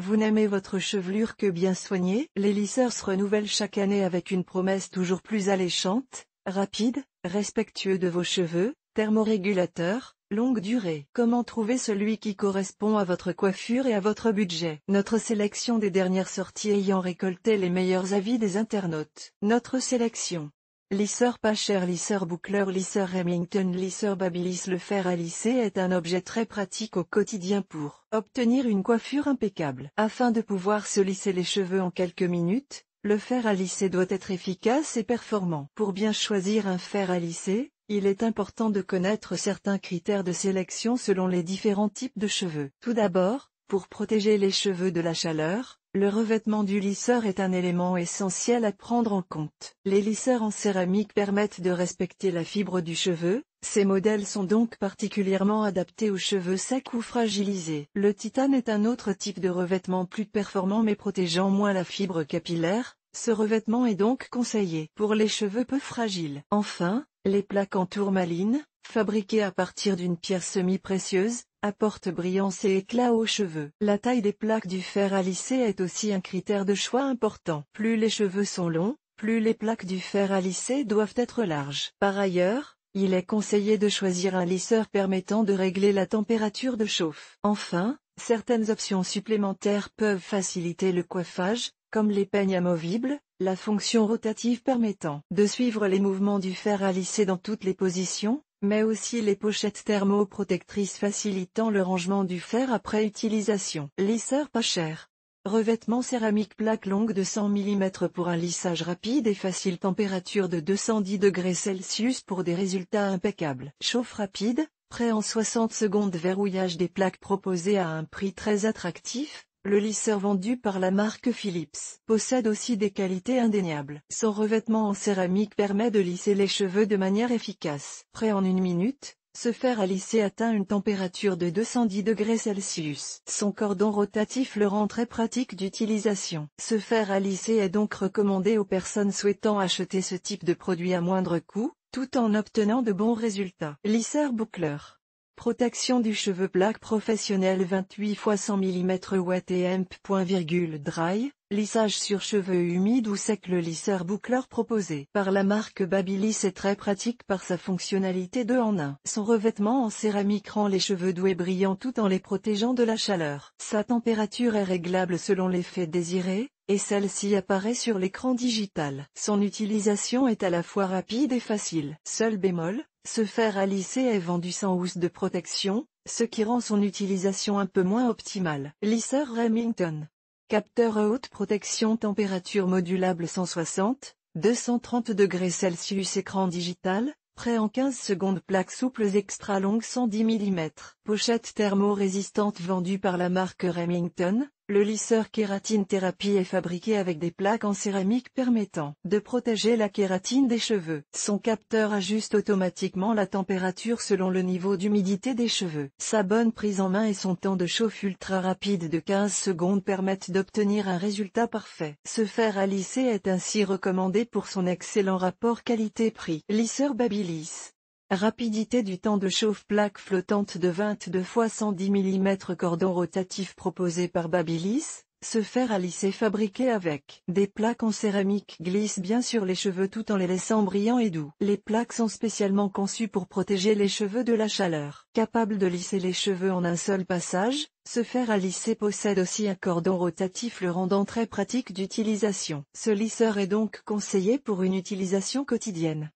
Vous n'aimez votre chevelure que bien soignée Les lisseurs se renouvellent chaque année avec une promesse toujours plus alléchante, rapide, respectueux de vos cheveux, thermorégulateur, longue durée. Comment trouver celui qui correspond à votre coiffure et à votre budget Notre sélection des dernières sorties ayant récolté les meilleurs avis des internautes. Notre sélection. Lisseur cher, Lisseur Boucler Lisseur Remington Lisseur Babilis, Le fer à lisser est un objet très pratique au quotidien pour obtenir une coiffure impeccable. Afin de pouvoir se lisser les cheveux en quelques minutes, le fer à lisser doit être efficace et performant. Pour bien choisir un fer à lisser, il est important de connaître certains critères de sélection selon les différents types de cheveux. Tout d'abord, pour protéger les cheveux de la chaleur, le revêtement du lisseur est un élément essentiel à prendre en compte. Les lisseurs en céramique permettent de respecter la fibre du cheveu, ces modèles sont donc particulièrement adaptés aux cheveux secs ou fragilisés. Le titane est un autre type de revêtement plus performant mais protégeant moins la fibre capillaire, ce revêtement est donc conseillé pour les cheveux peu fragiles. Enfin, les plaques en tourmaline, fabriquées à partir d'une pierre semi-précieuse, apporte brillance et éclat aux cheveux. La taille des plaques du fer à lisser est aussi un critère de choix important. Plus les cheveux sont longs, plus les plaques du fer à lisser doivent être larges. Par ailleurs, il est conseillé de choisir un lisseur permettant de régler la température de chauffe. Enfin, certaines options supplémentaires peuvent faciliter le coiffage, comme les peignes amovibles, la fonction rotative permettant de suivre les mouvements du fer à lisser dans toutes les positions, mais aussi les pochettes thermoprotectrices facilitant le rangement du fer après utilisation. Lisseur pas cher. Revêtement céramique plaque longue de 100 mm pour un lissage rapide et facile température de 210 degrés Celsius pour des résultats impeccables. Chauffe rapide, prêt en 60 secondes verrouillage des plaques proposées à un prix très attractif, le lisseur vendu par la marque Philips possède aussi des qualités indéniables. Son revêtement en céramique permet de lisser les cheveux de manière efficace. Prêt en une minute, ce fer à lisser atteint une température de 210 degrés Celsius. Son cordon rotatif le rend très pratique d'utilisation. Ce fer à lisser est donc recommandé aux personnes souhaitant acheter ce type de produit à moindre coût, tout en obtenant de bons résultats. Lisseur boucleur Protection du cheveu plaque professionnel 28 x 100 mm watt et Dry, Lissage sur cheveux humides ou secs Le lisseur boucleur proposé par la marque Babyliss est très pratique par sa fonctionnalité 2 en 1. Son revêtement en céramique rend les cheveux doux et brillants tout en les protégeant de la chaleur. Sa température est réglable selon l'effet désiré, et celle-ci apparaît sur l'écran digital. Son utilisation est à la fois rapide et facile. Seul bémol, ce fer à lisser est vendu sans housse de protection, ce qui rend son utilisation un peu moins optimale. Lisseur Remington Capteur à haute protection température modulable 160, 230 degrés Celsius écran digital, prêt en 15 secondes plaques souples extra longues 110 mm. Pochette thermo-résistante vendue par la marque Remington, le lisseur kératine thérapie est fabriqué avec des plaques en céramique permettant de protéger la kératine des cheveux. Son capteur ajuste automatiquement la température selon le niveau d'humidité des cheveux. Sa bonne prise en main et son temps de chauffe ultra rapide de 15 secondes permettent d'obtenir un résultat parfait. Ce fer à lisser est ainsi recommandé pour son excellent rapport qualité-prix. Lisseur Babyliss Rapidité du temps de chauffe plaque flottante de 22 x 110 mm cordon rotatif proposé par Babyliss, ce fer à lisser fabriqué avec des plaques en céramique glisse bien sur les cheveux tout en les laissant brillants et doux. Les plaques sont spécialement conçues pour protéger les cheveux de la chaleur. Capable de lisser les cheveux en un seul passage, ce fer à lisser possède aussi un cordon rotatif le rendant très pratique d'utilisation. Ce lisseur est donc conseillé pour une utilisation quotidienne.